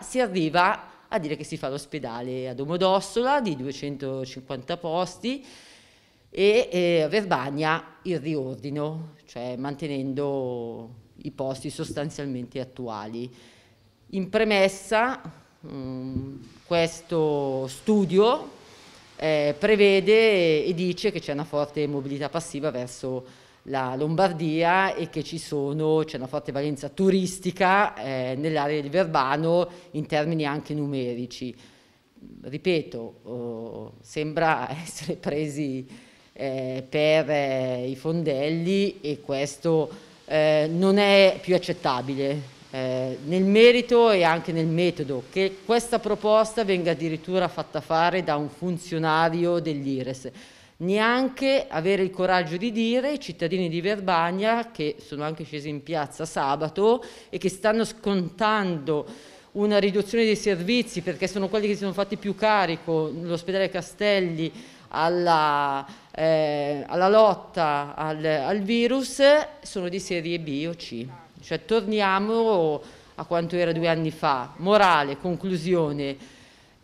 si arriva a dire che si fa l'ospedale a Domodossola di 250 posti e eh, a Verbagna il riordino, cioè mantenendo i posti sostanzialmente attuali. In premessa mh, mm, questo studio eh, prevede e dice che c'è una forte mobilità passiva verso la Lombardia e che ci sono, c'è una forte valenza turistica eh, nell'area di Verbano in termini anche numerici. Ripeto, oh, sembra essere presi eh, per eh, i fondelli e questo eh, non è più accettabile eh, nel merito e anche nel metodo che questa proposta venga addirittura fatta fare da un funzionario dell'IRES neanche avere il coraggio di dire ai cittadini di Verbania che sono anche scesi in piazza sabato e che stanno scontando una riduzione dei servizi perché sono quelli che si sono fatti più carico, l'ospedale Castelli alla, eh, alla lotta al, al, virus, sono di serie B o C. Cioè torniamo a quanto era due anni fa. Morale, conclusione.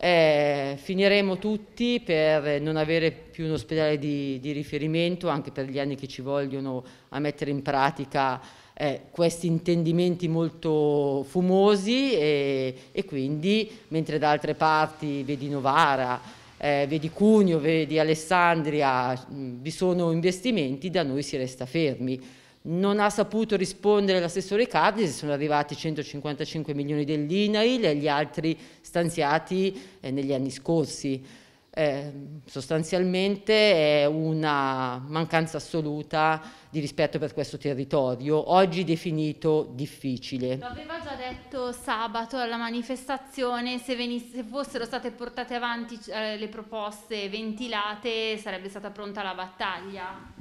Eh, finiremo tutti per non avere più un ospedale di, di, riferimento, anche per gli anni che ci vogliono a mettere in pratica eh, questi intendimenti molto fumosi e, e, quindi mentre da altre parti vedi Novara, eh, vedi Cuneo, vedi Alessandria, mh, mm, vi sono investimenti, da noi si resta fermi non ha saputo rispondere l'assessore Cardi, sono arrivati 155 milioni dell'INAIL e gli altri stanziati eh, negli anni scorsi. Eh, sostanzialmente è una mancanza assoluta di rispetto per questo territorio, oggi definito difficile. Lo aveva già detto sabato alla manifestazione, se, venisse, fossero state portate avanti eh, le proposte ventilate sarebbe stata pronta la battaglia.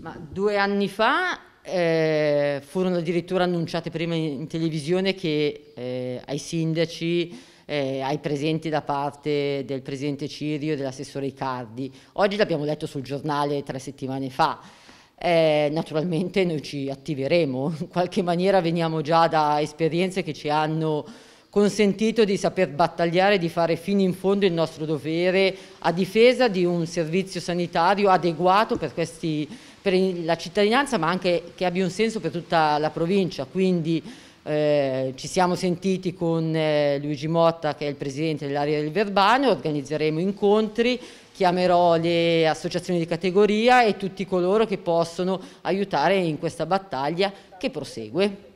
Ma due anni fa eh, furono addirittura annunciate prima in, in televisione che eh, ai sindaci, eh, ai presenti da parte del presidente Cirio e dell'assessore Icardi. Oggi l'abbiamo letto sul giornale tre settimane fa. Eh, naturalmente noi ci attiveremo, in qualche maniera veniamo già da esperienze che ci hanno consentito di saper battagliare, di fare fino in fondo il nostro dovere a difesa di un servizio sanitario adeguato per, questi, per la cittadinanza ma anche che abbia un senso per tutta la provincia. Quindi eh, ci siamo sentiti con eh, Luigi Motta che è il presidente dell'area del Verbano, organizzeremo incontri, chiamerò le associazioni di categoria e tutti coloro che possono aiutare in questa battaglia che prosegue.